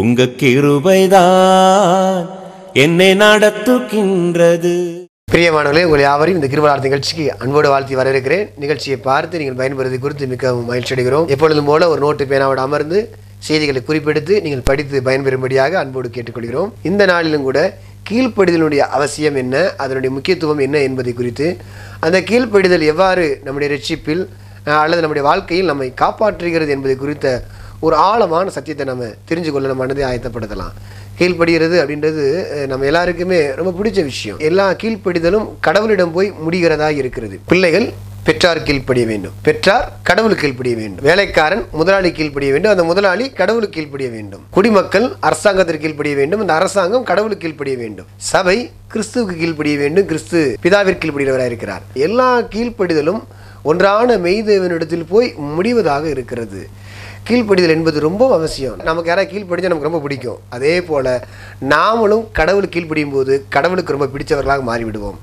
உங்க கிருபைதான் என்னை நடத்துகின்றது பிரியமானவர்களே உங்கள் யாவரையும் இந்த கிருபலார் நிகழ்ச்சிக்கு அன்போடு வாழ்த்தி வரவேற்கிறேன் நிகழ்ச்சியை பார்த்து நீங்கள் பயன்படுத்தி குறித்து மிகவும் மகிழ்ச்சி அடைகிறோம் எப்பொழுதும் போல ஒரு நோட்டு பேனாவோடு அமர்ந்து செய்திகளை குறிப்பிடுத்து நீங்கள் படித்து பயன்பெறும்படியாக அன்போடு கேட்டுக்கொள்கிறோம் இந்த நாளிலும் கூட கீழ்ப்படிதலுடைய அவசியம் என்ன அதனுடைய முக்கியத்துவம் என்ன என்பதை குறித்து அந்த கீழ்ப்படிதல் எவ்வாறு நம்முடைய ரட்சிப்பில் அல்லது நம்முடைய வாழ்க்கையில் நம்மை காப்பாற்றுகிறது என்பதை குறித்த ஒரு ஆழமான சத்தியத்தை நம்ம தெரிஞ்சு கொள்ள நம்ம மனதை ஆயத்தப்படுத்தலாம் கீழ்ப்படுகிறது அப்படின்றது நம்ம எல்லாருக்குமே ரொம்ப பிடிச்ச விஷயம் எல்லா கீழ்ப்படிதலும் கடவுளிடம் போய் முடிகிறதா இருக்கிறது பிள்ளைகள் பெற்றார் கீழ்ப்படிய வேண்டும் பெற்றார் கடவுள் கீழ்ப்படிய வேண்டும் வேலைக்காரன் முதலாளி கீழ்ப்படிய வேண்டும் அந்த முதலாளி கடவுள் கீழ்ப்படிய வேண்டும் குடிமக்கள் அரசாங்கத்திற்கு கீழ்ப்படிய வேண்டும் அந்த அரசாங்கம் கடவுள் கீழ்ப்படிய வேண்டும் சபை கிறிஸ்துவுக்கு கீழ்ப்படிய வேண்டும் கிறிஸ்து பிதாவிற்கு கீழ்ப்படுகிறவராக இருக்கிறார் எல்லா கீழ்ப்படிதலும் ஒன்றான மெய்தேவனிடத்தில் போய் முடிவதாக இருக்கிறது கீழ்ப்படிதல் என்பது ரொம்ப அவசியம் நமக்கு யாராவது கீழ்ப்படிஞ்சால் நமக்கு ரொம்ப பிடிக்கும் அதே போல் நாமளும் கடவுள் கீழ்ப்படியும் போது கடவுளுக்கு ரொம்ப பிடித்தவர்களாக மாறிவிடுவோம்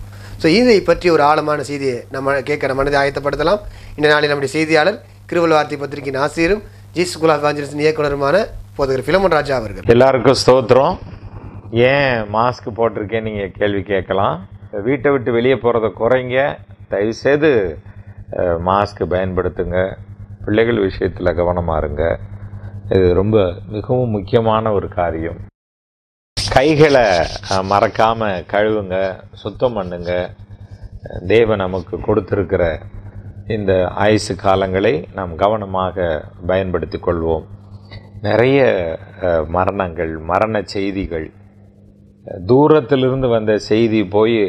ஸோ இதை பற்றி ஒரு ஆழமான செய்தியை நம்ம கேட்க நம்ம மனதை ஆயத்தப்படுத்தலாம் இந்த நாளில் நம்முடைய செய்தியாளர் கிருவல் வார்த்தை பத்திரிகையின் ஆசிரியரும் ஜி ஸ்கூல் ஆஃப் இயக்குனருமான போதகர் பிலமன் ராஜா அவர்கள் எல்லாருக்கும் ஸ்தோத்திரம் ஏன் மாஸ்க் போட்டிருக்கேன் நீங்கள் கேள்வி கேட்கலாம் வீட்டை விட்டு வெளியே போகிறத குறைங்க தயவுசெய்து மாஸ்க் பயன்படுத்துங்க பிள்ளைகள் விஷயத்தில் கவனமாக இருங்க இது ரொம்ப மிகவும் முக்கியமான ஒரு காரியம் கைகளை மறக்காமல் கழுவுங்க சுத்தம் பண்ணுங்க தேவ நமக்கு கொடுத்துருக்கிற இந்த ஆயுசு காலங்களை நாம் கவனமாக பயன்படுத்தி கொள்வோம் நிறைய மரணங்கள் மரண செய்திகள் தூரத்திலிருந்து வந்த செய்தி போய்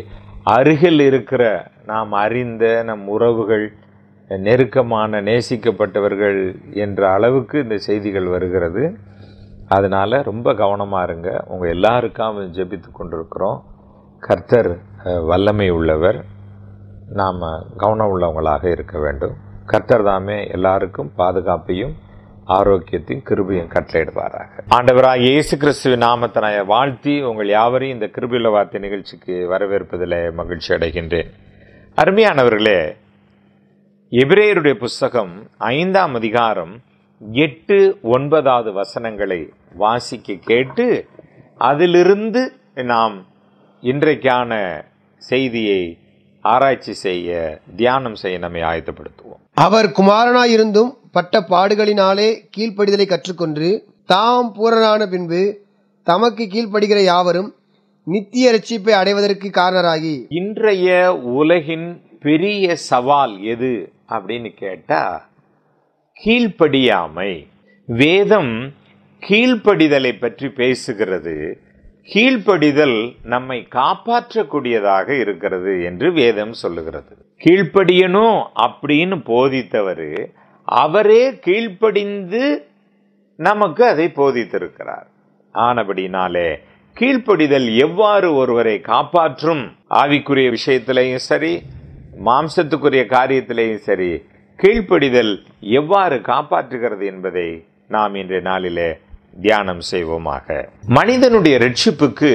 அருகில் இருக்கிற நாம் அறிந்த நம் உறவுகள் நெருக்கமான நேசிக்கப்பட்டவர்கள் என்ற அளவுக்கு இந்த செய்திகள் வருகிறது அதனால் ரொம்ப கவனமாக இருங்க உங்கள் எல்லாருக்காக ஜெபித்து கொண்டிருக்கிறோம் கர்த்தர் வல்லமை உள்ளவர் நாம் கவனம் உள்ளவங்களாக இருக்க வேண்டும் கர்த்தர் தாமே எல்லாருக்கும் பாதுகாப்பையும் ஆரோக்கியத்தையும் கிருபையும் கட்டளையிடுவாராக ஆண்டவராக இயேசு கிறிஸ்துவின் நாமத்தனாய வாழ்த்தி உங்கள் யாவரையும் இந்த கிருபியுள்ள வார்த்தை நிகழ்ச்சிக்கு வரவேற்பதில் மகிழ்ச்சி அடைகின்றேன் அருமையானவர்களே எபிரேயருடைய புஸ்தகம் ஐந்தாம் அதிகாரம் எட்டு ஒன்பதாவது வசனங்களை வாசிக்க கேட்டு அதிலிருந்து நாம் இன்றைக்கான செய்தியை ஆராய்ச்சி செய்ய தியானம் செய்ய நம்மை ஆயத்தப்படுத்துவோம் அவர் குமாரனாயிருந்தும் பட்ட பாடுகளினாலே கீழ்ப்படிதலை கற்றுக்கொண்டு தாம் பூரனான பின்பு தமக்கு கீழ்ப்படுகிற யாவரும் நித்திய ரட்சிப்பை அடைவதற்கு காரணராகி இன்றைய உலகின் பெரிய சவால் எது அப்படின்னு கேட்டால் கீழ்ப்படியாமை வேதம் கீழ்ப்படிதலை பற்றி பேசுகிறது கீழ்ப்படிதல் நம்மை காப்பாற்றக்கூடியதாக இருக்கிறது என்று வேதம் சொல்லுகிறது கீழ்ப்படியணும் அப்படின்னு போதித்தவர் அவரே கீழ்ப்படிந்து நமக்கு அதை போதித்திருக்கிறார் ஆனபடினாலே கீழ்ப்படிதல் எவ்வாறு ஒருவரை காப்பாற்றும் ஆவிக்குரிய விஷயத்திலையும் சரி மாம்சத்துக்குரிய காரியத்திலேயும் சரி கீழ்ப்படிதல் எவ்வாறு காப்பாற்றுகிறது என்பதை நாம் இன்றைய நாளிலே தியானம் செய்வோமாக மனிதனுடைய ரட்சிப்புக்கு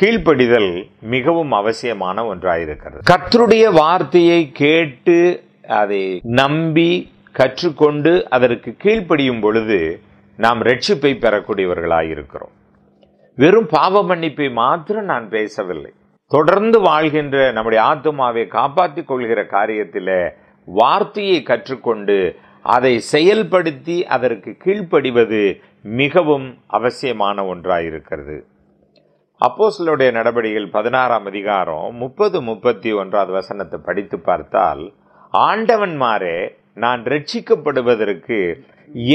கீழ்ப்படிதல் மிகவும் அவசியமான ஒன்றாயிருக்கிறது கத்தருடைய வார்த்தையை கேட்டு அதை நம்பி கற்றுக்கொண்டு அதற்கு கீழ்ப்படியும் பொழுது நாம் ரட்சிப்பை பெறக்கூடியவர்களாக இருக்கிறோம் வெறும் பாவ மன்னிப்பை மாத்திரம் நான் பேசவில்லை தொடர்ந்து வாழ்கின்ற நம்முடைய ஆத்மாவை காப்பாற்றி கொள்கிற காரியத்தில் வார்த்தையை கற்றுக்கொண்டு அதை செயல்படுத்தி அதற்கு கீழ்ப்படிவது மிகவும் அவசியமான ஒன்றாக இருக்கிறது அப்போ சிலருடைய நடவடிக்கைகள் பதினாறாம் அதிகாரம் முப்பது முப்பத்தி ஒன்றாவது வசனத்தை படித்து பார்த்தால் ஆண்டவன்மாரே நான் ரட்சிக்கப்படுவதற்கு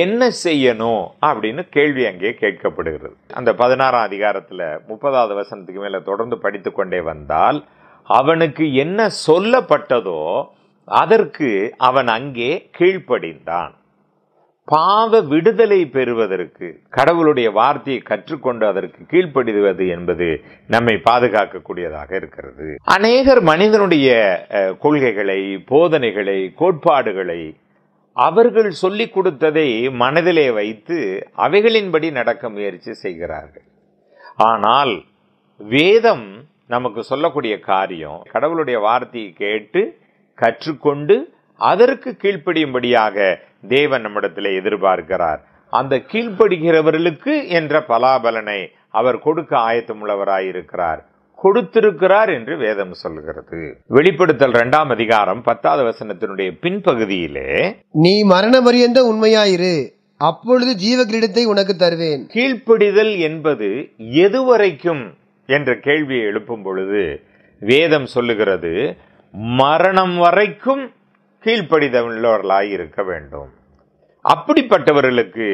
என்ன செய்யணும் அப்படின்னு கேள்வி அங்கே கேட்கப்படுகிறது அந்த பதினாறாம் அதிகாரத்தில் முப்பதாவது வசனத்துக்கு மேலே தொடர்ந்து படித்து கொண்டே வந்தால் அவனுக்கு என்ன சொல்லப்பட்டதோ அதற்கு அவன் அங்கே கீழ்ப்படிந்தான் பாவ விடுதலை பெறுவதற்கு கடவுளுடைய வார்த்தையை கற்றுக்கொண்டு அதற்கு கீழ்ப்படுவது என்பது நம்மை பாதுகாக்கக்கூடியதாக இருக்கிறது அநேகர் மனிதனுடைய கொள்கைகளை போதனைகளை கோட்பாடுகளை அவர்கள் சொல்லிக் கொடுத்ததை மனதிலே வைத்து அவைகளின்படி நடக்க முயற்சி செய்கிறார்கள் ஆனால் வேதம் நமக்கு சொல்லக்கூடிய காரியம் கடவுளுடைய வார்த்தையை கேட்டு கற்றுக்கொண்டு அதற்கு கீழ்ப்படியும்படியாக தேவன் நம்மிடத்தில் எதிர்பார்க்கிறார் அந்த கீழ்ப்படுகிறவர்களுக்கு என்ற பலாபலனை அவர் கொடுக்க ஆயத்தமுள்ளவராயிருக்கிறார் கொடுத்திருக்கிறார் என்று வேதம் சொல்கிறது வெளிப்படுத்தல் இரண்டாம் அதிகாரம் பத்தாவது வசனத்தினுடைய பின்பகுதியிலே நீ மரண பரியந்த உண்மையாயிரு அப்பொழுது ஜீவ கிரீடத்தை உனக்கு தருவேன் கீழ்ப்பிடிதல் என்பது எதுவரைக்கும் என்ற கேள்வியை எழுப்பும் பொழுது வேதம் சொல்லுகிறது மரணம் வரைக்கும் கீழ்ப்படிதவர்களாய் இருக்க வேண்டும் அப்படிப்பட்டவர்களுக்கு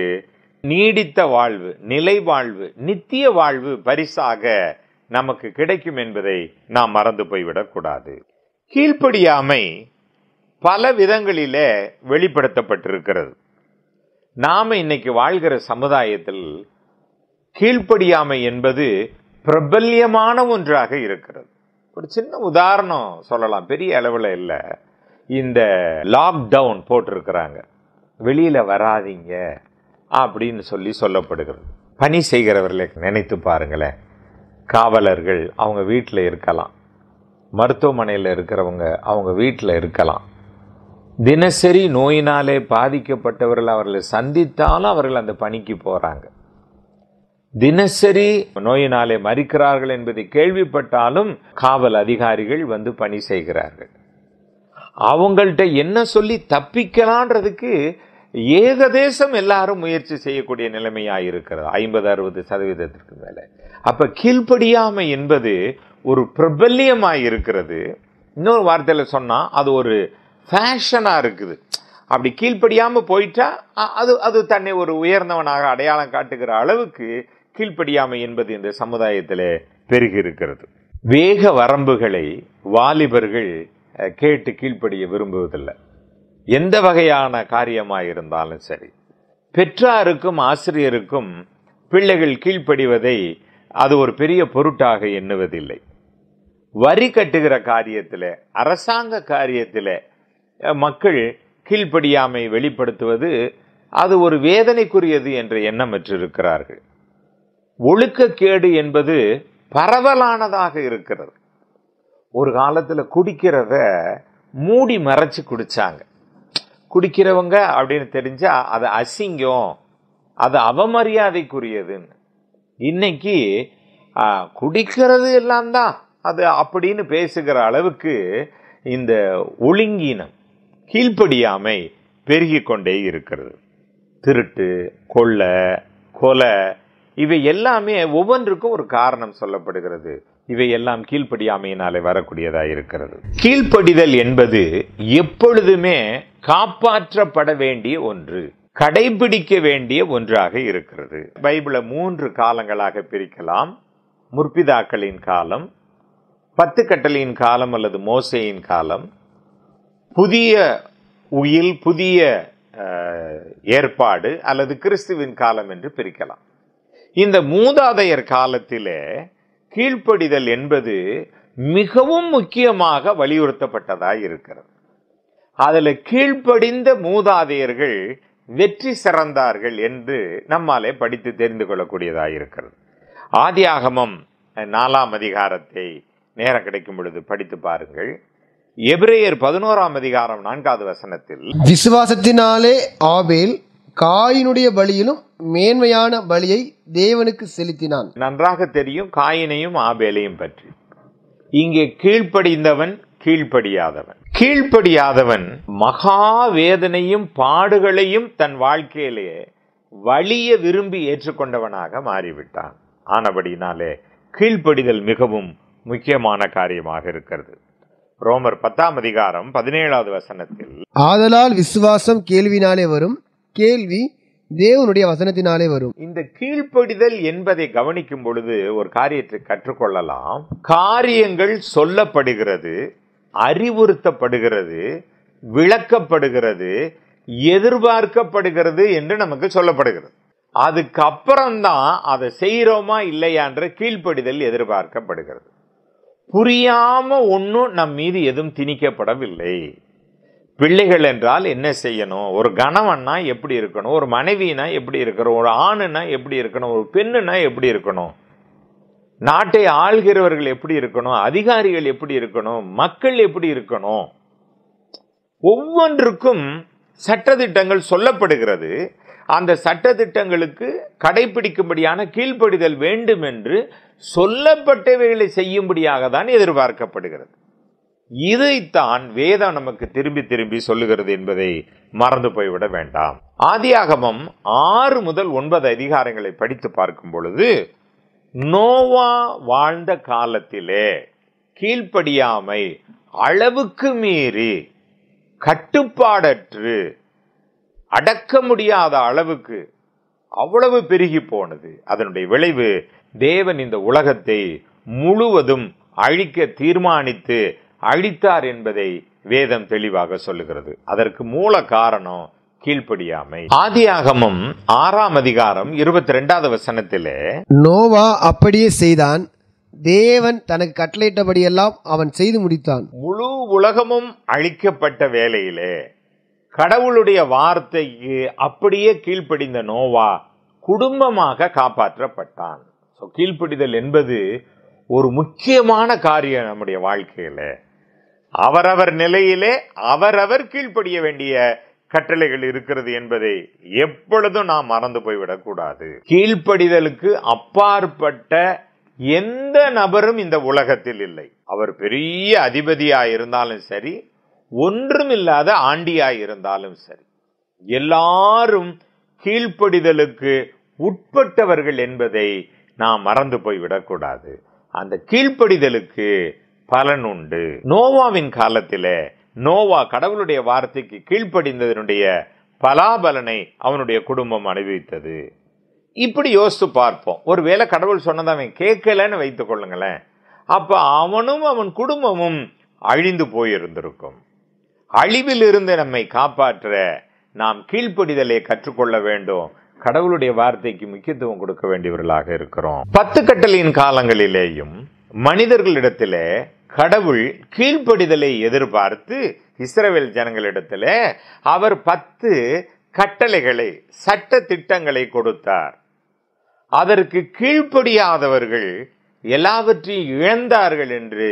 நீடித்த வாழ்வு நிலை வாழ்வு நித்திய வாழ்வு பரிசாக நமக்கு கிடைக்கும் என்பதை நாம் மறந்து போய்விடக்கூடாது கீழ்ப்படியாமை பல விதங்களிலே வெளிப்படுத்தப்பட்டிருக்கிறது நாம் இன்னைக்கு வாழ்கிற சமுதாயத்தில் கீழ்ப்படியாமை என்பது பிரபல்யமான ஒன்றாக இருக்கிறது ஒரு சின்ன உதாரணம் சொல்லலாம் பெரிய அளவில் இல்லை இந்த லாக்டவுன் போட்டிருக்கிறாங்க வெளியில் வராதிங்க அப்படின்னு சொல்லி சொல்லப்படுகிறது பணி செய்கிறவர்களை நினைத்து பாருங்களேன் காவலர்கள் அவங்க வீட்டில் இருக்கலாம் மருத்துவமனையில் இருக்கிறவங்க அவங்க வீட்டில் இருக்கலாம் தினசரி நோயினாலே பாதிக்கப்பட்டவர்கள் அவர்களை சந்தித்தாலும் அவர்கள் அந்த பணிக்கு போகிறாங்க தினசரி நோயினாலே மறிக்கிறார்கள் என்பதை கேள்விப்பட்டாலும் காவல் அதிகாரிகள் வந்து பணி செய்கிறார்கள் அவங்கள்ட்ட என்ன சொல்லி தப்பிக்கலான்றதுக்கு ஏகதேசம் எல்லாரும் முயற்சி செய்யக்கூடிய நிலைமையாக இருக்கிறது ஐம்பது அறுபது சதவீதத்திற்கு மேலே அப்போ கீழ்ப்படியாமை என்பது ஒரு பிரபல்யமாக இருக்கிறது இன்னொரு வார்த்தையில் சொன்னால் அது ஒரு ஃபேஷனாக இருக்குது அப்படி கீழ்ப்படியாமல் போயிட்டா அது அது தன்னை ஒரு உயர்ந்தவனாக அடையாளம் காட்டுகிற அளவுக்கு கீழ்ப்படியாமை என்பது இந்த சமுதாயத்தில் பெருகி இருக்கிறது வேக வரம்புகளை வாலிபர்கள் கேட்டு கீழ்ப்படிய விரும்புவதில்லை எந்த வகையான காரியமாக இருந்தாலும் சரி பெற்றாருக்கும் ஆசிரியருக்கும் பிள்ளைகள் கீழ்ப்படிவதை அது ஒரு பெரிய பொருட்டாக எண்ணுவதில்லை வரி கட்டுகிற காரியத்தில் அரசாங்க காரியத்தில் மக்கள் கீழ்ப்படியாமை வெளிப்படுத்துவது அது ஒரு வேதனைக்குரியது என்ற எண்ணம் பெற்றிருக்கிறார்கள் ஒழுக்கக்கேடு என்பது பரவலானதாக இருக்கிறது ஒரு காலத்தில் குடிக்கிறத மூடி மறைச்சு குடித்தாங்க குடிக்கிறவங்க அப்படின்னு தெரிஞ்சால் அது அசிங்கம் அது அவமரியாதைக்குரியதுன்னு இன்னைக்கு குடிக்கிறது எல்லாம் தான் அது அப்படின்னு பேசுகிற அளவுக்கு இந்த ஒழுங்கினம் கீழ்ப்படியாமை பெருகி கொண்டே இருக்கிறது திருட்டு கொள்ள கொலை இவை எல்லாமே ஒவ்வொன்றுக்கும் ஒரு காரணம் சொல்லப்படுகிறது இவை எல்லாம் கீழ்ப்படியாமையினாலே வரக்கூடியதாக இருக்கிறது கீழ்ப்படிதல் என்பது எப்பொழுதுமே காப்பாற்றப்பட வேண்டிய ஒன்று கடைபிடிக்க வேண்டிய ஒன்றாக இருக்கிறது பைபிளை மூன்று காலங்களாக பிரிக்கலாம் முற்பிதாக்களின் காலம் பத்து கட்டளையின் காலம் அல்லது மோசையின் காலம் புதிய உயில் புதிய ஏற்பாடு அல்லது கிறிஸ்துவின் காலம் என்று பிரிக்கலாம் இந்த மூதாதையர் காலத்திலே கீழ்ப்படிதல் என்பது மிகவும் முக்கியமாக வலியுறுத்தப்பட்டதாக இருக்கிறது அதில் கீழ்ப்படிந்த மூதாதையர்கள் வெற்றி சிறந்தார்கள் என்று நம்மாலே படித்து தெரிந்து கொள்ளக்கூடியதாக இருக்கிறது ஆதியாகமம் நாலாம் அதிகாரத்தை நேரம் கிடைக்கும் பொழுது படித்து பாருங்கள் எபிரேயர் பதினோராம் அதிகாரம் நான்காவது வசனத்தில் விசுவாசத்தினாலே ஆபேல் காயினுடைய பலியிலும் மேன்மையான பலியை தேவனுக்கு செலுத்தினான் நன்றாக தெரியும் காயினையும் ஆபேலையும் பற்றி இங்கே கீழ்ப்படிந்தவன் கீழ்ப்படியாதவன் கீழ்ப்படியாதவன் மகா வேதனையும் பாடுகளையும் தன் வாழ்க்கையிலே வலிய விரும்பி ஏற்றுக்கொண்டவனாக மாறிவிட்டான் ஆனபடினாலே கீழ்ப்படிதல் மிகவும் முக்கியமான காரியமாக இருக்கிறது ரோமர் பத்தாம் அதிகாரம் பதினேழாவது வசனத்தில் ஆதலால் விசுவாசம் கேள்வினாலே வரும் கேள்வி தேவனுடைய வசனத்தினாலே வரும் இந்த கீழ்ப்படிதல் என்பதை கவனிக்கும் பொழுது ஒரு காரியத்தை கற்றுக்கொள்ளலாம் காரியங்கள் சொல்லப்படுகிறது அறிவுறுத்தப்படுகிறது விளக்கப்படுகிறது எதிர்பார்க்கப்படுகிறது என்று நமக்கு சொல்லப்படுகிறது அதுக்கப்புறம்தான் அதை செய்கிறோமா இல்லையா என்ற கீழ்ப்படிதல் எதிர்பார்க்கப்படுகிறது புரியாம ஒன்றும் நம் மீது எதுவும் திணிக்கப்படவில்லை பிள்ளைகள் என்றால் என்ன செய்யணும் ஒரு கணவன்னா எப்படி இருக்கணும் ஒரு மனைவினா எப்படி இருக்கணும் ஒரு ஆணுனா எப்படி இருக்கணும் ஒரு பெண்ணுனா எப்படி இருக்கணும் நாட்டை ஆள்கிறவர்கள் எப்படி இருக்கணும் அதிகாரிகள் எப்படி இருக்கணும் மக்கள் எப்படி இருக்கணும் ஒவ்வொன்றுக்கும் சட்டத்திட்டங்கள் சொல்லப்படுகிறது அந்த சட்டத்திட்டங்களுக்கு கடைபிடிக்கும்படியான கீழ்ப்படிதல் வேண்டும் என்று சொல்லப்பட்டவைகளை செய்யும்படியாக தான் எதிர்பார்க்கப்படுகிறது இதைத்தான் வேதம் நமக்கு திரும்பி திரும்பி சொல்லுகிறது என்பதை மறந்து போய்விட வேண்டாம் ஆதியாகமம் ஆறு முதல் ஒன்பது அதிகாரங்களை படித்து பார்க்கும் பொழுது நோவா வாழ்ந்த காலத்திலே கீழ்ப்படியாமை அளவுக்கு மீறி கட்டுப்பாடற்று அடக்க முடியாத அளவுக்கு அவ்வளவு பெருகி போனது அதனுடைய விளைவு தேவன் இந்த உலகத்தை முழுவதும் அழிக்க தீர்மானித்து அழித்தார் என்பதை வேதம் தெளிவாக சொல்லுகிறது அதற்கு மூல காரணம் ஆதி ஆதியாகமம் ஆறாம் அதிகாரம் இருபத்தி ரெண்டாவது வசனத்திலே நோவா அப்படியே செய்தான் தேவன் தனக்கு கட்டளையிட்டபடியெல்லாம் அவன் செய்து முடித்தான் முழு உலகமும் அழிக்கப்பட்ட வேலையிலே கடவுளுடைய வார்த்தைக்கு அப்படியே கீழ்ப்படிந்த நோவா குடும்பமாக காப்பாற்றப்பட்டான் ஸோ கீழ்ப்படிதல் என்பது ஒரு முக்கியமான காரியம் நம்முடைய வாழ்க்கையில அவரவர் நிலையிலே அவரவர் கீழ்ப்படிய வேண்டிய கட்டளைகள் இருக்கிறது என்பதை எப்பொழுதும் நாம் மறந்து போய்விடக்கூடாது கீழ்ப்படிதலுக்கு அப்பாற்பட்ட எந்த நபரும் இந்த உலகத்தில் இல்லை அவர் பெரிய அதிபதியா இருந்தாலும் சரி ஒன்றும் இல்லாத ஆண்டியா இருந்தாலும் சரி எல்லாரும் கீழ்ப்படிதலுக்கு உட்பட்டவர்கள் என்பதை நாம் மறந்து போய்விடக்கூடாது அந்த கீழ்ப்படிதலுக்கு பலன் உண்டு நோவாவின் காலத்தில் நோவா கடவுளுடைய வார்த்தைக்கு கீழ்ப்படிந்ததனுடைய பலாபலனை அவனுடைய குடும்பம் அனுபவித்தது இப்படி யோசித்து பார்ப்போம் ஒருவேளை கடவுள் சொன்னதை அவன் கேட்கலன்னு வைத்துக் கொள்ளுங்களேன் அப்போ அவனும் அவன் குடும்பமும் அழிந்து போயிருந்திருக்கும் அழிவிலிருந்து நம்மை காப்பாற்ற நாம் கீழ்ப்படிதலை கற்றுக்கொள்ள வேண்டும் கடவுளுடைய வார்த்தைக்கு முக்கியத்துவம் கொடுக்க வேண்டியவர்களாக இருக்கிறோம் பத்து கட்டளையின் காலங்களிலேயும் மனிதர்களிடத்திலே கடவுள் கீழ்ப்படிதலை எதிர்பார்த்து இஸ்ரேல் ஜனங்களிடத்தில் அவர் பத்து கட்டளைகளை சட்ட திட்டங்களை கொடுத்தார் அதற்கு கீழ்ப்படியாதவர்கள் எல்லாவற்றையும் இழந்தார்கள் என்று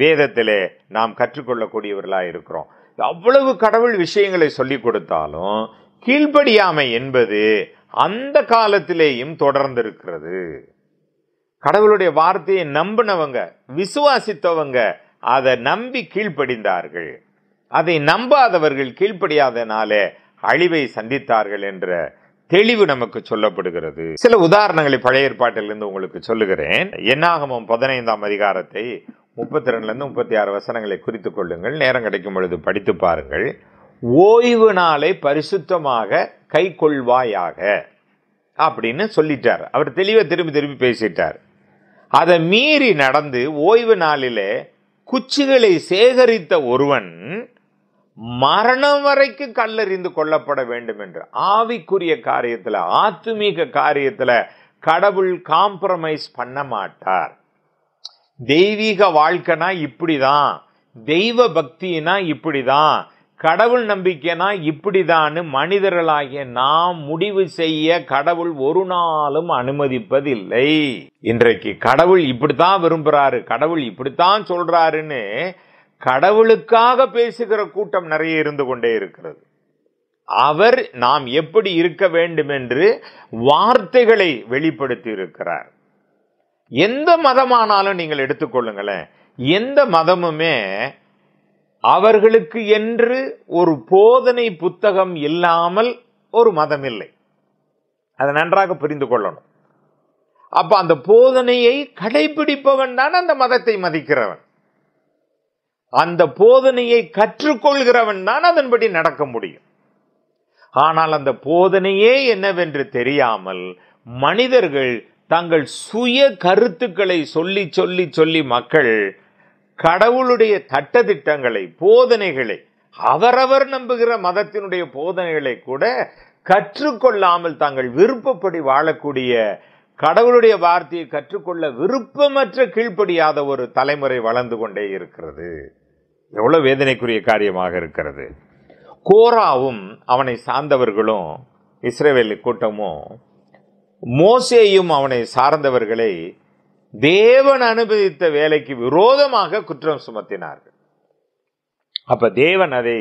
வேதத்தில் நாம் கற்றுக்கொள்ளக்கூடியவர்களாக இருக்கிறோம் அவ்வளவு கடவுள் விஷயங்களை சொல்லிக் கொடுத்தாலும் கீழ்ப்படியாமை என்பது அந்த காலத்திலேயும் தொடர்ந்திருக்கிறது கடவுளுடைய வார்த்தையை நம்பினவங்க விசுவாசித்தவங்க அதை நம்பி கீழ்ப்படிந்தார்கள் அதை நம்பாதவர்கள் கீழ்ப்படியாதனால அழிவை சந்தித்தார்கள் என்ற தெளிவு நமக்கு சொல்லப்படுகிறது சில உதாரணங்களை பழைய ஏற்பாட்டிலிருந்து உங்களுக்கு சொல்லுகிறேன் என்னாகமும் பதினைந்தாம் அதிகாரத்தை முப்பத்தி ரெண்டுலேருந்து முப்பத்தி ஆறு வசனங்களை குறித்து கொள்ளுங்கள் நேரம் கிடைக்கும் பொழுது படித்து பாருங்கள் ஓய்வு நாளை பரிசுத்தமாக கை கொள்வாயாக அப்படின்னு சொல்லிட்டார் அவர் தெளிவாக திரும்பி திரும்பி பேசிட்டார் அதை மீறி நடந்து ஓய்வு நாளில குச்சிகளை சேகரித்த ஒருவன் மரணம் வரைக்கும் கல்லறிந்து கொள்ளப்பட வேண்டும் என்று ஆவிக்குரிய காரியத்தில் ஆத்துமீக காரியத்தில் கடவுள் காம்ப்ரமைஸ் பண்ண மாட்டார் தெய்வீக வாழ்க்கைனா இப்படிதான் தெய்வ பக்தினா இப்படிதான் கடவுள் நம்பிக்கைனா இப்படிதான் மனிதர்களாகிய நாம் முடிவு செய்ய கடவுள் ஒரு நாளும் அனுமதிப்பதில்லை இன்றைக்கு கடவுள் இப்படித்தான் விரும்புகிறாரு கடவுள் இப்படித்தான் சொல்றாருன்னு கடவுளுக்காக பேசுகிற கூட்டம் நிறைய இருந்து கொண்டே இருக்கிறது அவர் நாம் எப்படி இருக்க வேண்டும் என்று வார்த்தைகளை வெளிப்படுத்தி இருக்கிறார் எந்த மதமானாலும் நீங்கள் எடுத்துக்கொள்ளுங்களேன் எந்த மதமுமே அவர்களுக்கு என்று ஒரு போதனை புத்தகம் இல்லாமல் ஒரு மதம் இல்லை அதை நன்றாக புரிந்து கொள்ளணும் அப்ப அந்த போதனையை கடைபிடிப்பவன் தான் அந்த மதத்தை மதிக்கிறவன் அந்த போதனையை கற்றுக்கொள்கிறவன் தான் அதன்படி நடக்க முடியும் ஆனால் அந்த போதனையே என்னவென்று தெரியாமல் மனிதர்கள் தங்கள் சுய கருத்துக்களை சொல்லி சொல்லி சொல்லி மக்கள் கடவுளுடைய தட்டதிட்டங்களை போதனைகளை அவரவர் நம்புகிற மதத்தினுடைய போதனைகளை கூட கற்றுக்கொள்ளாமல் தாங்கள் விருப்பப்படி வாழக்கூடிய கடவுளுடைய வார்த்தையை கற்றுக்கொள்ள விருப்பமற்ற கீழ்ப்படியாத ஒரு தலைமுறை வளர்ந்து கொண்டே இருக்கிறது எவ்வளோ வேதனைக்குரிய காரியமாக இருக்கிறது கோராவும் அவனை சார்ந்தவர்களும் இஸ்ரேவேலி கூட்டமும் மோசேயும் அவனை சார்ந்தவர்களை தேவன் அனுமதித்த வேலைக்கு விரோதமாக குற்றம் சுமத்தினார்கள் அப்ப தேவன் அதை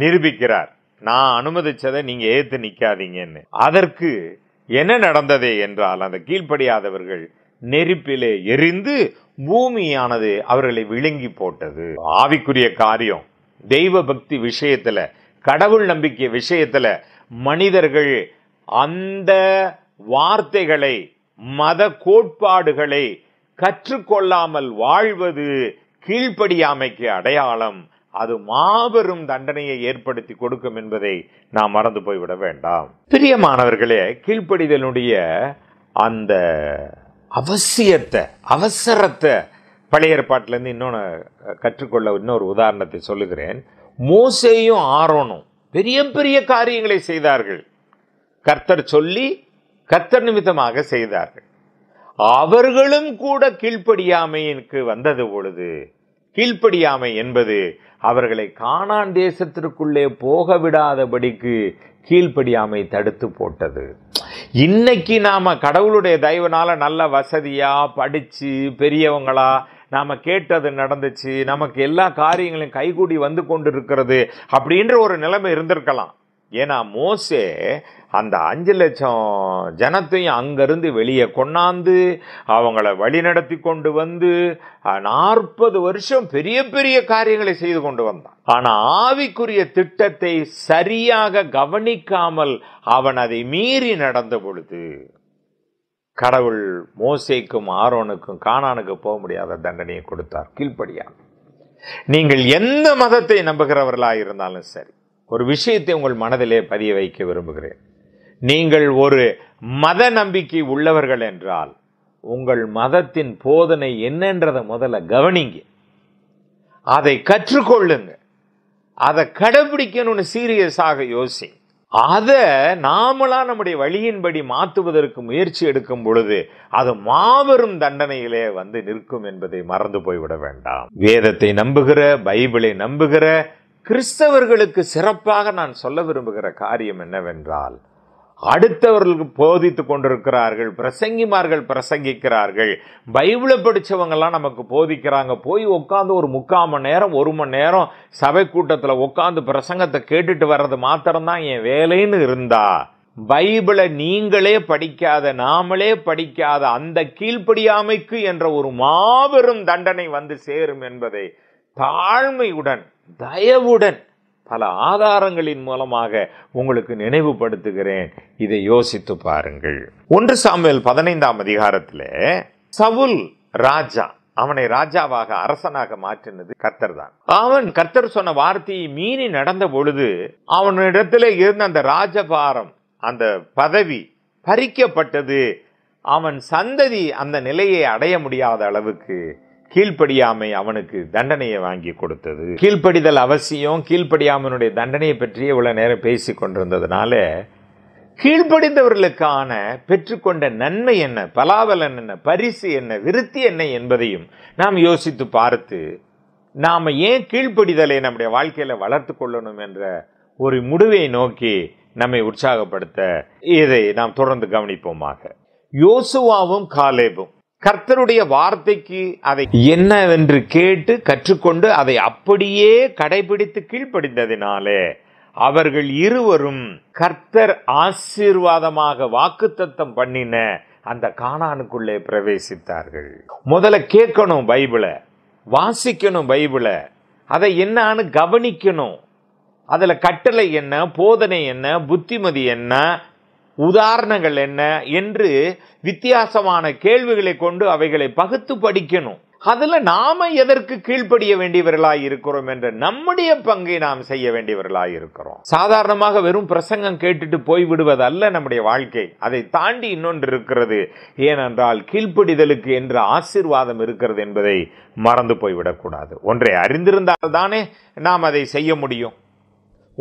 நிரூபிக்கிறார் நான் அனுமதிச்சதை நீங்க ஏத்து நிக்காதீங்கன்னு அதற்கு என்ன நடந்தது என்றால் அந்த கீழ்ப்படியாதவர்கள் நெருப்பிலே எரிந்து பூமியானது அவர்களை விழுங்கி போட்டது ஆவிக்குரிய காரியம் தெய்வ பக்தி விஷயத்துல கடவுள் நம்பிக்கை விஷயத்துல மனிதர்கள் அந்த வார்த்தைகளை மத கோட்பாடுகளை கற்றுக்கொள்ளாமல் வாழ்வது கீழ்ப்படியாமைக்கு அடையாளம் அது மாபெரும் தண்டனையை ஏற்படுத்தி கொடுக்கும் என்பதை நாம் மறந்து போய்விட வேண்டாம் பிரியமானவர்களே கீழ்ப்படிதலுடைய அந்த அவசியத்தை அவசரத்தை பழைய ஏற்பாட்டிலேருந்து இன்னொன்று கற்றுக்கொள்ள இன்னொரு உதாரணத்தை சொல்லுகிறேன் மோசையும் ஆரோனும் பெரிய பெரிய காரியங்களை செய்தார்கள் கர்த்தர் சொல்லி கர்த்தர் நிமித்தமாக செய்தார்கள் அவர்களும் கூட கீழ்ப்படியாமைக்கு வந்தது பொழுது கீழ்ப்படியாமை என்பது அவர்களை காணான் தேசத்திற்குள்ளே போக விடாதபடிக்கு கீழ்ப்படியாமை தடுத்து போட்டது இன்னைக்கு நாம் கடவுளுடைய தயவுனால நல்ல வசதியாக படித்து பெரியவங்களா நாம் கேட்டது நடந்துச்சு நமக்கு எல்லா காரியங்களையும் கைகூடி வந்து கொண்டு இருக்கிறது அப்படின்ற ஒரு நிலைமை இருந்திருக்கலாம் ஏன்னா மோசே அந்த அஞ்சு லட்சம் ஜனத்தையும் அங்கேருந்து வெளியே கொண்டாந்து அவங்கள வழிநடத்தி கொண்டு வந்து நாற்பது வருஷம் பெரிய பெரிய காரியங்களை செய்து கொண்டு வந்தான் ஆனால் ஆவிக்குரிய திட்டத்தை சரியாக கவனிக்காமல் அவன் அதை மீறி நடந்த பொழுது கடவுள் மோசைக்கும் ஆரோனுக்கும் காணானுக்கு போக முடியாத தண்டனையை கொடுத்தார் கீழ்ப்படியான் நீங்கள் எந்த மதத்தை நம்புகிறவர்களாக இருந்தாலும் சரி ஒரு விஷயத்தை உங்கள் மனதிலே பதிய வைக்க விரும்புகிறேன் நீங்கள் ஒரு மத நம்பிக்கை உள்ளவர்கள் என்றால் உங்கள் மதத்தின் போதனை என்னன்றதை முதல்ல கவனிங்க அதை கற்றுக்கொள்ளுங்க அதை கடைபிடிக்கணும்னு சீரியஸாக யோசி அதை நாமளா நம்முடைய வழியின்படி மாற்றுவதற்கு முயற்சி எடுக்கும் பொழுது அது மாபெரும் தண்டனையிலே வந்து நிற்கும் என்பதை மறந்து போய்விட வேண்டாம் வேதத்தை நம்புகிற பைபிளை நம்புகிற கிறிஸ்தவர்களுக்கு சிறப்பாக நான் சொல்ல விரும்புகிற காரியம் என்னவென்றால் அடுத்தவர்களுக்கு போதித்து கொண்டிருக்கிறார்கள் பிரசங்கிமார்கள் பிரசங்கிக்கிறார்கள் பைபிளை படித்தவங்கெல்லாம் நமக்கு போதிக்கிறாங்க போய் உட்காந்து ஒரு முக்கால் மணி நேரம் ஒரு மணி நேரம் சபை கூட்டத்தில் உட்காந்து பிரசங்கத்தை கேட்டுட்டு வர்றது மாத்திரம்தான் என் வேலைன்னு இருந்தா பைபிளை நீங்களே படிக்காத நாமளே படிக்காத அந்த கீழ்ப்படியாமைக்கு என்ற ஒரு மாபெரும் தண்டனை வந்து சேரும் என்பதை தாழ்மையுடன் தயவுடன் பல ஆதாரங்களின் மூலமாக உங்களுக்கு நினைவுபடுத்துகிறேன் இதை யோசித்து பாருங்கள் ஒன்று சாமியல் பதினைந்தாம் அதிகாரத்தில் சவுல் ராஜா அவனை ராஜாவாக அரசனாக மாற்றினது கர்த்தர் தான் அவன் கர்த்தர் சொன்ன வார்த்தையை மீறி நடந்த பொழுது அவனிடத்தில் இருந்த அந்த ராஜபாரம் அந்த பதவி பறிக்கப்பட்டது அவன் சந்ததி அந்த நிலையை அடைய முடியாத அளவுக்கு கீழ்ப்படியாமை அவனுக்கு தண்டனையை வாங்கி கொடுத்தது கீழ்ப்படிதல் அவசியம் கீழ்ப்படியாமனுடைய தண்டனையை பற்றி இவ்வளோ நேரம் பேசி கொண்டிருந்ததுனால கீழ்ப்படிந்தவர்களுக்கான பெற்றுக்கொண்ட நன்மை என்ன பலாபலன் என்ன பரிசு என்ன விருத்தி என்ன என்பதையும் நாம் யோசித்து பார்த்து நாம் ஏன் கீழ்ப்படிதலை நம்முடைய வாழ்க்கையில் வளர்த்து கொள்ளணும் என்ற ஒரு முடிவை நோக்கி நம்மை உற்சாகப்படுத்த இதை நாம் தொடர்ந்து கவனிப்போமாக யோசுவாவும் காலேபும் கர்த்தருடைய வார்த்தைக்கு அதை என்னவென்று கேட்டு கற்றுக்கொண்டு அதை அப்படியே கடைபிடித்து கீழ்ப்படிந்ததினாலே அவர்கள் இருவரும் கர்த்தர் ஆசீர்வாதமாக வாக்குத்தத்தம் பண்ணின அந்த காணானுக்குள்ளே பிரவேசித்தார்கள் முதல்ல கேட்கணும் பைபிளை வாசிக்கணும் பைபிளை அதை என்னான்னு கவனிக்கணும் அதில் கட்டளை என்ன போதனை என்ன புத்திமதி என்ன உதாரணங்கள் என்ன என்று வித்தியாசமான கேள்விகளை கொண்டு அவைகளை பகுத்து படிக்கணும் அதில் நாம எதற்கு கீழ்ப்படிய வேண்டியவர்களாய் இருக்கிறோம் என்ற நம்முடைய பங்கை நாம் செய்ய வேண்டியவர்களாய் இருக்கிறோம் சாதாரணமாக வெறும் பிரசங்கம் கேட்டுட்டு போய் விடுவதல்ல நம்முடைய வாழ்க்கை அதை தாண்டி இன்னொன்று இருக்கிறது ஏனென்றால் கீழ்ப்படிதலுக்கு என்று ஆசிர்வாதம் இருக்கிறது என்பதை மறந்து போய்விடக்கூடாது ஒன்றை அறிந்திருந்தால் தானே நாம் அதை செய்ய முடியும்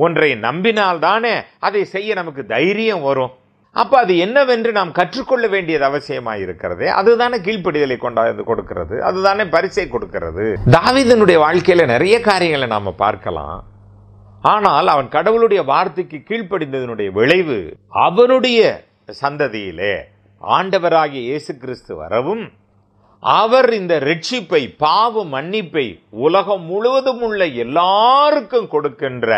ஒன்றை நம்பினால் தானே அதை செய்ய நமக்கு தைரியம் வரும் அப்போ அது என்னவென்று நாம் கற்றுக்கொள்ள வேண்டியது அவசியமாக இருக்கிறது அதுதானே கீழ்ப்படிதலை கொண்டாந்து கொடுக்கிறது அதுதானே பரிசை கொடுக்கிறது தாவிதனுடைய வாழ்க்கையில் நிறைய காரியங்களை நாம் பார்க்கலாம் ஆனால் அவன் கடவுளுடைய வார்த்தைக்கு கீழ்ப்படிந்ததனுடைய விளைவு அவனுடைய சந்ததியிலே ஆண்டவராகிய இயேசு கிறிஸ்து வரவும் அவர் இந்த ரட்சிப்பை பாவ மன்னிப்பை உலகம் முழுவதும் உள்ள எல்லாருக்கும் கொடுக்கின்ற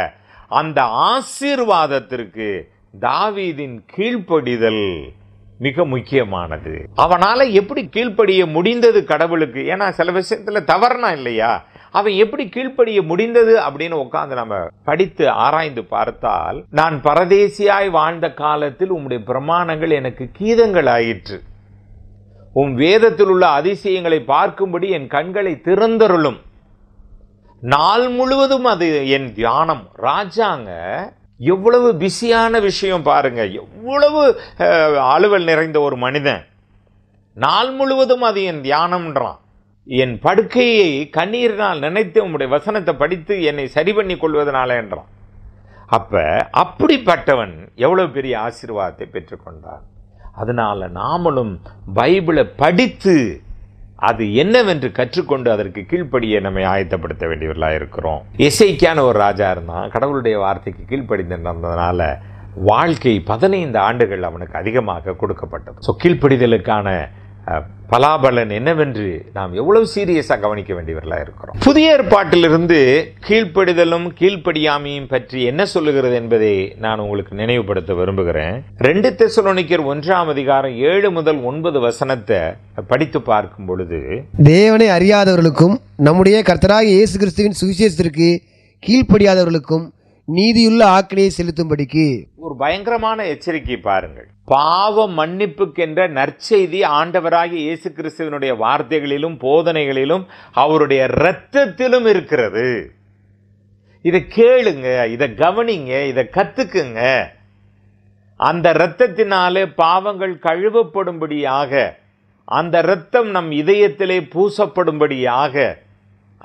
அந்த ஆசீர்வாதத்திற்கு தாவீதின் கீழ்ப்படிதல் மிக முக்கியமானது அவனால் எப்படி கீழ்ப்படிய முடிந்தது கடவுளுக்கு ஏன்னா சில விஷயத்தில் தவறுனா இல்லையா அவன் எப்படி கீழ்ப்படிய முடிந்தது அப்படின்னு உட்காந்து நம்ம படித்து ஆராய்ந்து பார்த்தால் நான் பரதேசியாய் வாழ்ந்த காலத்தில் உம்முடைய பிரமாணங்கள் எனக்கு கீதங்கள் ஆயிற்று உன் வேதத்தில் உள்ள அதிசயங்களை பார்க்கும்படி என் கண்களை திறந்தருளும் நாள் முழுவதும் அது என் தியானம் ராஜாங்க எவ்வளவு பிஸியான விஷயம் பாருங்கள் எவ்வளவு அலுவல் நிறைந்த ஒரு மனிதன் நாள் முழுவதும் அது என் தியானம்ன்றான் என் படுக்கையை கண்ணீரினால் நினைத்து உங்களுடைய வசனத்தை படித்து என்னை சரி பண்ணி கொள்வதனால என்றான் அப்போ அப்படிப்பட்டவன் எவ்வளோ பெரிய ஆசீர்வாதத்தை பெற்றுக்கொண்டான் அதனால் நாமளும் பைபிளை படித்து அது என்னவென்று கற்றுக்கொண்டு அதற்கு கீழ்ப்படிய நம்மை ஆயத்தப்படுத்த வேண்டியவர்களாக இருக்கிறோம் இசைக்கான ஒரு ராஜா இருந்தான் கடவுளுடைய வார்த்தைக்கு கீழ்ப்படிந்து நடந்ததுனால வாழ்க்கை பதினைந்து ஆண்டுகள் அவனுக்கு அதிகமாக கொடுக்கப்பட்டது ஸோ கீழ்ப்படிதலுக்கான பலாபலன் என்னவென்று நாம் எவ்வளவு சீரியஸாக கவனிக்க வேண்டியவர்களாக இருக்கிறோம் புதிய ஏற்பாட்டிலிருந்து கீழ்ப்படிதலும் கீழ்ப்படியாமையும் பற்றி என்ன சொல்லுகிறது என்பதை நான் உங்களுக்கு நினைவுபடுத்த விரும்புகிறேன் ரெண்டு தெசலோனிக்கர் ஒன்றாம் அதிகாரம் ஏழு முதல் ஒன்பது வசனத்தை படித்து பார்க்கும் பொழுது தேவனை அறியாதவர்களுக்கும் நம்முடைய கர்த்தராக இயேசு கிறிஸ்துவின் சுவிசேஷத்திற்கு கீழ்ப்படியாதவர்களுக்கும் நீதியுள்ள ஆக்கினையை செலுத்தும்படிக்கு ஒரு பயங்கரமான எச்சரிக்கை பாருங்கள் பாவ மன்னிப்புக்கென்ற நற்செய்தி ஆண்டவராகி இயேசு கிறிஸ்துவனுடைய வார்த்தைகளிலும் போதனைகளிலும் அவருடைய இரத்தத்திலும் இருக்கிறது இதை கேளுங்க இதை கவனிங்க இதை கத்துக்குங்க அந்த இரத்தத்தினாலே பாவங்கள் கழுவப்படும்படியாக அந்த இரத்தம் நம் இதயத்திலே பூசப்படும்படியாக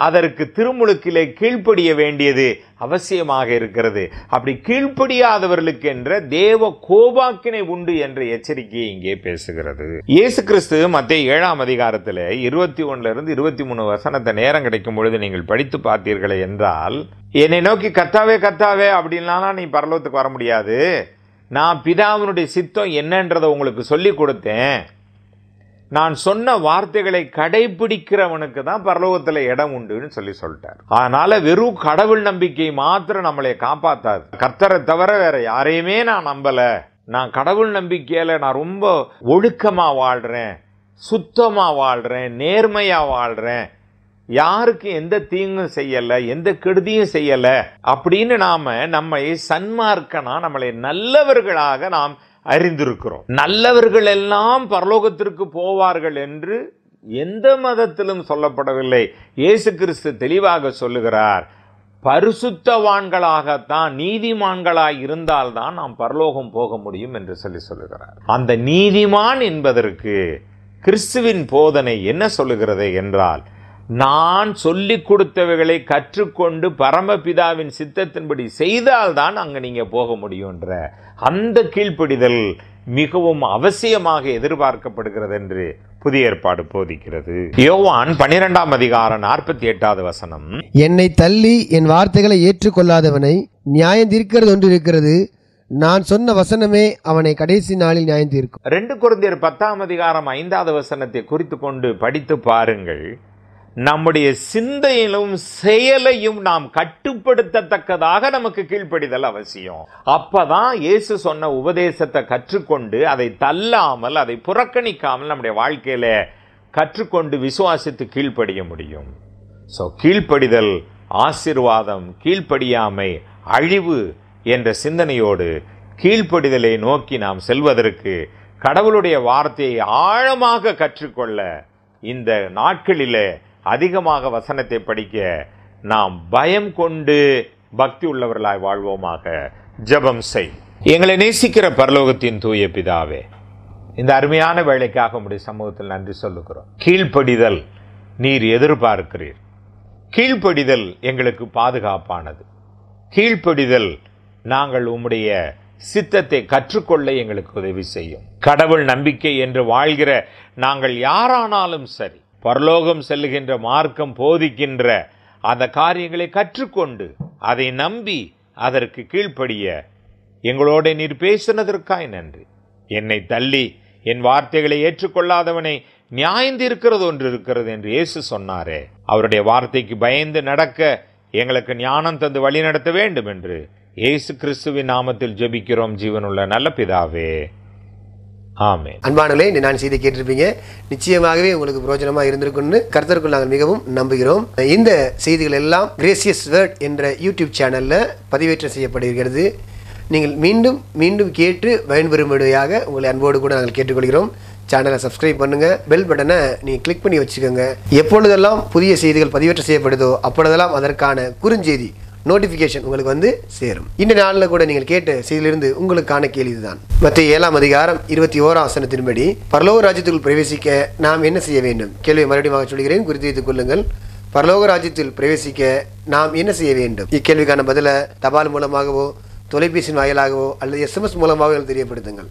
அதற்கு திருமுழுக்கிலே கீழ்ப்படிய வேண்டியது அவசியமாக இருக்கிறது அப்படி கீழ்ப்படியாதவர்களுக்கு என்ற தேவ கோபாக்கினை உண்டு என்ற எச்சரிக்கையை இங்கே பேசுகிறது இயேசு கிறிஸ்து மத்திய ஏழாம் அதிகாரத்தில் இருபத்தி ஒன்னுல இருந்து இருபத்தி மூணு வசனத்தை நேரம் கிடைக்கும் பொழுது நீங்கள் படித்து பார்த்தீர்களே என்றால் என்னை நோக்கி கத்தாவே கத்தாவே அப்படின்னா நீ பரலோகத்துக்கு வர முடியாது நான் பிதாவினுடைய சித்தம் என்னன்றதை உங்களுக்கு சொல்லி கொடுத்தேன் நான் சொன்ன வார்த்தைகளை கடைபிடிக்கிறவனுக்கு தான் பரலோகத்தில் இடம் உண்டுன்னு சொல்லி சொல்லிட்டார் அதனால வெறும் கடவுள் நம்பிக்கை மாத்திரம் நம்மளை காப்பாத்தாது கர்த்தரை தவிர வேற யாரையுமே நான் நம்பல நான் கடவுள் நம்பிக்கையில் நான் ரொம்ப ஒழுக்கமாக வாழ்கிறேன் சுத்தமாக வாழ்கிறேன் நேர்மையாக வாழ்கிறேன் யாருக்கு எந்த தீங்கும் செய்யலை எந்த கெடுதியும் செய்யலை அப்படின்னு நாம் நம்மை சன்மார்க்கனா நம்மளை நல்லவர்களாக நாம் அறிந்திருக்கிறோம் நல்லவர்கள் எல்லாம் பரலோகத்திற்கு போவார்கள் என்று எந்த மதத்திலும் சொல்லப்படவில்லை இயேசு கிறிஸ்து தெளிவாக சொல்லுகிறார் பரிசுத்தவான்களாகத்தான் நீதிமான்களாக இருந்தால்தான் நாம் பரலோகம் போக முடியும் என்று சொல்லி சொல்லுகிறார் அந்த நீதிமான் என்பதற்கு கிறிஸ்துவின் போதனை என்ன சொல்லுகிறது என்றால் நான் சொல்லிக் கொடுத்தவைகளை கற்றுக்கொண்டு பரமபிதாவின் சித்தத்தின்படி செய்தால்தான் அங்கே நீங்கள் போக முடியுன்ற அந்த கீழ்ப்பிடிதல் மிகவும் அவசியமாக எதிர்பார்க்கப்படுகிறது என்று புதிய ஏற்பாடு போதிக்கிறது யோவான் பனிரெண்டாம் அதிகாரம் நாற்பத்தி எட்டாவது வசனம் என்னை தள்ளி என் வார்த்தைகளை ஏற்றுக்கொள்ளாதவனை நியாயம் தீர்க்கிறது ஒன்று இருக்கிறது நான் சொன்ன வசனமே அவனை கடைசி நாளில் நியாயம் தீர்க்கும் ரெண்டு குழந்தையர் பத்தாம் அதிகாரம் ஐந்தாவது வசனத்தை குறித்து கொண்டு படித்து பாருங்கள் நம்முடைய சிந்தையிலும் செயலையும் நாம் கட்டுப்படுத்தத்தக்கதாக நமக்கு கீழ்ப்படிதல் அவசியம் அப்பதான் இயேசு சொன்ன உபதேசத்தை கற்றுக்கொண்டு அதை தள்ளாமல் அதை புறக்கணிக்காமல் நம்முடைய வாழ்க்கையில கற்றுக்கொண்டு விசுவாசித்து கீழ்ப்படிய முடியும் ஸோ கீழ்ப்படிதல் ஆசிர்வாதம் கீழ்ப்படியாமை அழிவு என்ற சிந்தனையோடு கீழ்ப்படிதலை நோக்கி நாம் செல்வதற்கு கடவுளுடைய வார்த்தையை ஆழமாக கற்றுக்கொள்ள இந்த நாட்களிலே அதிகமாக வசனத்தை படிக்க நாம் பயம் கொண்டு பக்தி உள்ளவர்களாய் வாழ்வோமாக ஜபம் செய் எங்களை நேசிக்கிற பரலோகத்தின் தூய பிதாவே இந்த அருமையான வேலைக்காக உடைய சமூகத்தில் நன்றி சொல்லுகிறோம் கீழ்ப்படிதல் நீர் எதிர்பார்க்கிறீர் கீழ்ப்படிதல் எங்களுக்கு பாதுகாப்பானது கீழ்ப்படிதல் நாங்கள் உம்முடைய சித்தத்தை கற்றுக்கொள்ள எங்களுக்கு உதவி செய்யும் கடவுள் நம்பிக்கை என்று வாழ்கிற நாங்கள் யாரானாலும் சரி பரலோகம் செல்லுகின்ற மார்க்கம் போதிக்கின்ற அந்த காரியங்களை கற்றுக்கொண்டு அதை நம்பி அதற்கு கீழ்ப்படிய எங்களோட நீர் பேசினதற்காய் நன்றி என்னை தள்ளி என் வார்த்தைகளை ஏற்றுக்கொள்ளாதவனை இருக்கிறது ஒன்று இருக்கிறது என்று இயேசு சொன்னாரே அவருடைய வார்த்தைக்கு பயந்து நடக்க எங்களுக்கு ஞானம் தந்து வழி நடத்த வேண்டும் என்று இயேசு கிறிஸ்துவின் நாமத்தில் ஜெபிக்கிறோம் ஜீவனுள்ள நல்ல பிதாவே ஆமே அன்பானலே நான் செய்தி கேட்டிருப்பீங்க நிச்சயமாகவே உங்களுக்கு பிரயோஜனமாக இருந்திருக்கும்னு கருத்தருக்குள் நாங்கள் மிகவும் நம்புகிறோம் இந்த செய்திகள் எல்லாம் கிரேசியஸ் வேர்ட் என்ற யூடியூப் சேனலில் பதிவேற்றம் செய்யப்படுகிறது நீங்கள் மீண்டும் மீண்டும் கேட்டு பயன்பெறும்படியாக உங்களை அன்போடு கூட நாங்கள் கேட்டுக்கொள்கிறோம் சேனலை சப்ஸ்கிரைப் பண்ணுங்கள் பெல் பட்டனை நீங்கள் கிளிக் பண்ணி வச்சுக்கோங்க எப்பொழுதெல்லாம் புதிய செய்திகள் பதிவேற்றம் செய்யப்படுதோ அப்பொழுதெல்லாம் அதற்கான குறுஞ்செய்தி நோட்டிஃபிகேஷன் உங்களுக்கு வந்து சேரும் இந்த நாளில் கூட நீங்கள் கேட்ட செய்தியிலிருந்து உங்களுக்கான கேள்வி இதுதான் மற்ற ஏழாம் அதிகாரம் இருபத்தி ஓராம் ஆசனத்தின்படி பரலோக ராஜ்யத்துக்குள் பிரவேசிக்க நாம் என்ன செய்ய வேண்டும் கேள்வியை மறுபடியும் சொல்கிறேன் குறித்து வைத்துக் கொள்ளுங்கள் பரலோக ராஜ்யத்தில் பிரவேசிக்க நாம் என்ன செய்ய வேண்டும் இக்கேள்விக்கான பதிலை தபால் மூலமாகவோ தொலைபேசியின் வாயிலாகவோ அல்லது எஸ்எம்எஸ் மூலமாகவோ தெரியப்படுத்துங்கள்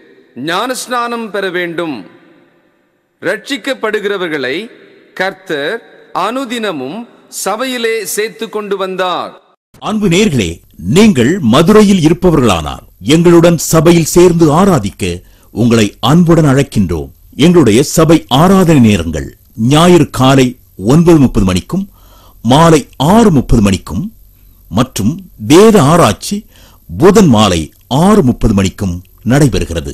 ஞானஸ்நானம் பெற வேண்டும் ரட்சிக்கப்படுகிறவர்களை கர்த்தர் அனுதினமும் சபையிலே சேர்த்து கொண்டு வந்தார் அன்பு நேர்களே நீங்கள் மதுரையில் இருப்பவர்களானால் எங்களுடன் சபையில் சேர்ந்து ஆராதிக்க உங்களை அன்புடன் அழைக்கின்றோம் எங்களுடைய சபை ஆராதனை நேரங்கள் ஞாயிறு காலை ஒன்பது முப்பது மணிக்கும் மாலை ஆறு முப்பது மணிக்கும் மற்றும் வேத ஆராய்ச்சி புதன் மாலை ஆறு முப்பது மணிக்கும் நடைபெறுகிறது